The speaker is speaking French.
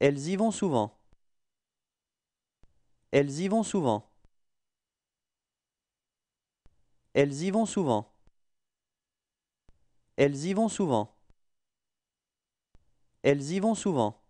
Elles y vont souvent. Elles y vont souvent. Elles y vont souvent. Elles y vont souvent. Elles y vont souvent.